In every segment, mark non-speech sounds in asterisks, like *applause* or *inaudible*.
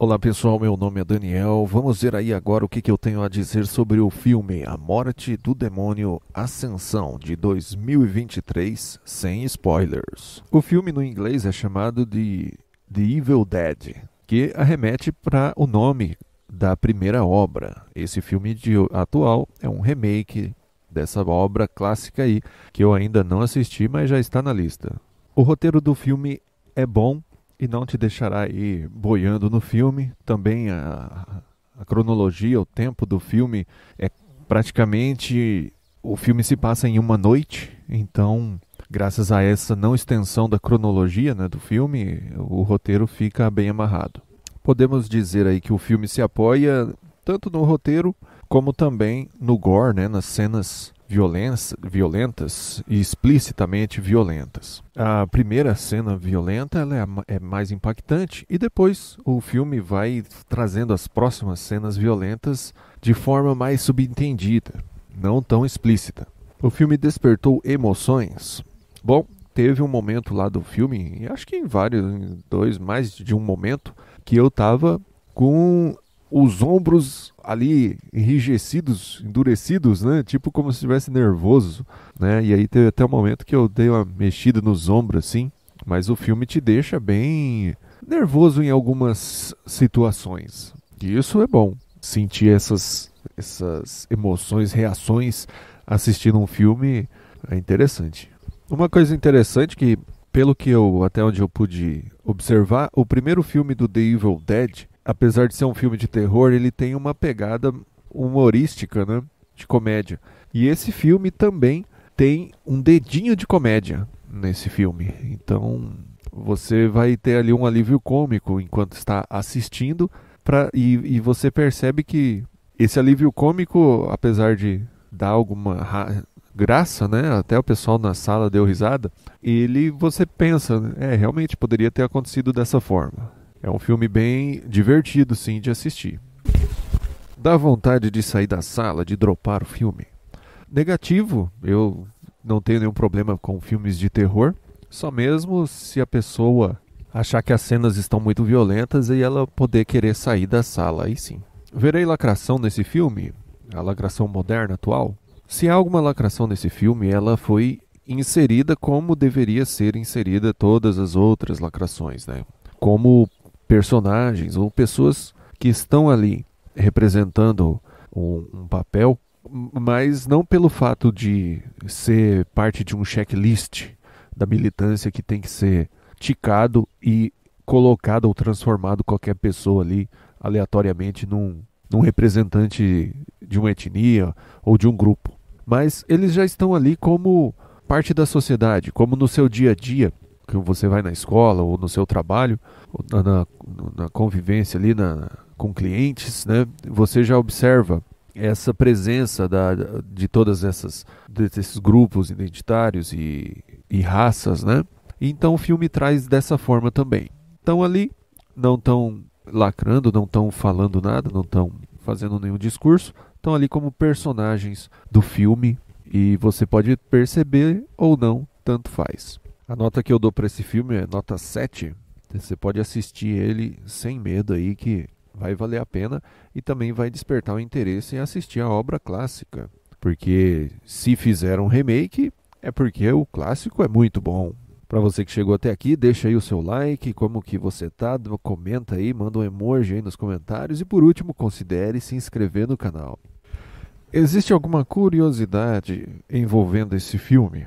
Olá pessoal, meu nome é Daniel. Vamos ver aí agora o que, que, eu tenho a dizer sobre o filme A Morte do Demônio Ascensão de 2023, sem spoilers. O filme no inglês é chamado de The Evil Dead, que arremete para o nome da primeira obra. Esse filme de, atual é um remake dessa obra clássica aí, que eu ainda não assisti, mas já está na lista. O roteiro do filme é bom, e não te deixará aí boiando no filme. Também a, a cronologia, o tempo do filme é praticamente. O filme se passa em uma noite, então graças a essa não extensão da cronologia né, do filme, o roteiro fica bem amarrado. Podemos dizer aí que o filme se apoia tanto no roteiro como também no gore, né, nas cenas violentas e explicitamente violentas. A primeira cena violenta ela é, é mais impactante e depois o filme vai trazendo as próximas cenas violentas de forma mais subentendida, não tão explícita. O filme despertou emoções. Bom, teve um momento lá do filme, acho que em vários, em dois, mais de um momento, que eu estava com os ombros ali enrijecidos, endurecidos, né? Tipo como se estivesse nervoso, né? E aí teve até o um momento que eu dei uma mexida nos ombros, assim. Mas o filme te deixa bem nervoso em algumas situações. E isso é bom. Sentir essas, essas emoções, reações assistindo um filme é interessante. Uma coisa interessante que, pelo que eu, até onde eu pude observar, o primeiro filme do The Evil Dead, apesar de ser um filme de terror, ele tem uma pegada humorística, né? De comédia. E esse filme também tem um dedinho de comédia nesse filme. Então você vai ter ali um alívio cômico enquanto está assistindo. Pra, e, e você percebe que esse alívio cômico, apesar de dar alguma graça, né? Até o pessoal na sala deu risada. Ele, você pensa, é, realmente poderia ter acontecido dessa forma. É um filme bem divertido, sim, de assistir. Dá vontade de sair da sala, de dropar o filme. Negativo, eu não tenho nenhum problema com filmes de terror, só mesmo se a pessoa achar que as cenas estão muito violentas e ela poder querer sair da sala, aí sim. Verei lacração nesse filme? A lacração moderna atual? Se há alguma lacração nesse filme, ela foi inserida como deveria ser inserida todas as outras lacrações, né? Como personagens ou pessoas que estão ali representando um, um papel, mas não pelo fato de ser parte de um checklist da militância que tem que ser ticado e colocado ou transformado qualquer pessoa ali aleatoriamente num, num representante de uma etnia ou de um grupo. Mas eles já estão ali como parte da sociedade, como no seu dia a dia, que você vai na escola ou no seu trabalho, na, na, na convivência ali na, com clientes, né, você já observa essa presença da, de todas essas desses grupos identitários e, e raças, né? Então o filme traz dessa forma também. Então ali não estão lacrando, não estão falando nada, não estão fazendo nenhum discurso, estão ali como personagens do filme e você pode perceber ou não, tanto faz. A nota que eu dou para esse filme é nota 7. Você pode assistir ele sem medo aí que vai valer a pena e também vai despertar o interesse em assistir a obra clássica, porque se fizer um remake é porque o clássico é muito bom. Para você que chegou até aqui, deixa aí o seu like, como que você tá, comenta aí, manda um emoji aí nos comentários e por último, considere se inscrever no canal. Existe alguma curiosidade envolvendo esse filme?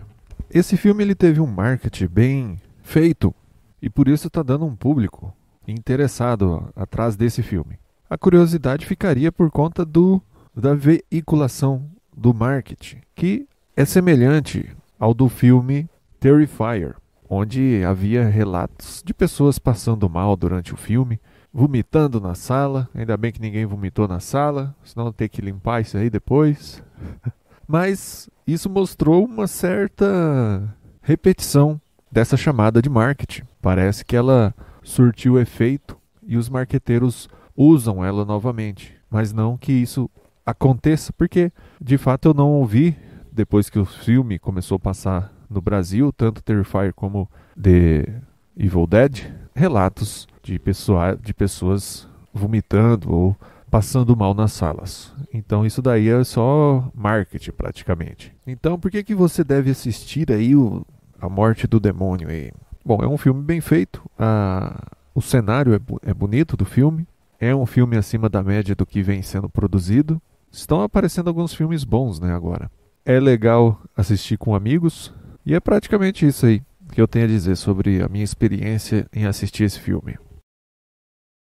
Esse filme ele teve um marketing bem feito e por isso está dando um público interessado atrás desse filme. A curiosidade ficaria por conta do da veiculação do marketing, que é semelhante ao do filme Terrifier, onde havia relatos de pessoas passando mal durante o filme, vomitando na sala. Ainda bem que ninguém vomitou na sala, senão tem que limpar isso aí depois. *laughs* Mas isso mostrou uma certa repetição dessa chamada de marketing. Parece que ela surtiu efeito e os marqueteiros usam ela novamente. Mas não que isso aconteça, porque de fato eu não ouvi, depois que o filme começou a passar no Brasil, tanto Terrifier como The Evil Dead, relatos de, pessoa, de pessoas vomitando ou passando mal nas salas. Então isso daí é só marketing praticamente. Então por que que você deve assistir aí o, a morte do demônio aí? Bom, é um filme bem feito. A, o cenário é, é bonito do filme. É um filme acima da média do que vem sendo produzido. Estão aparecendo alguns filmes bons, né, agora. É legal assistir com amigos. E é praticamente isso aí que eu tenho a dizer sobre a minha experiência em assistir esse filme.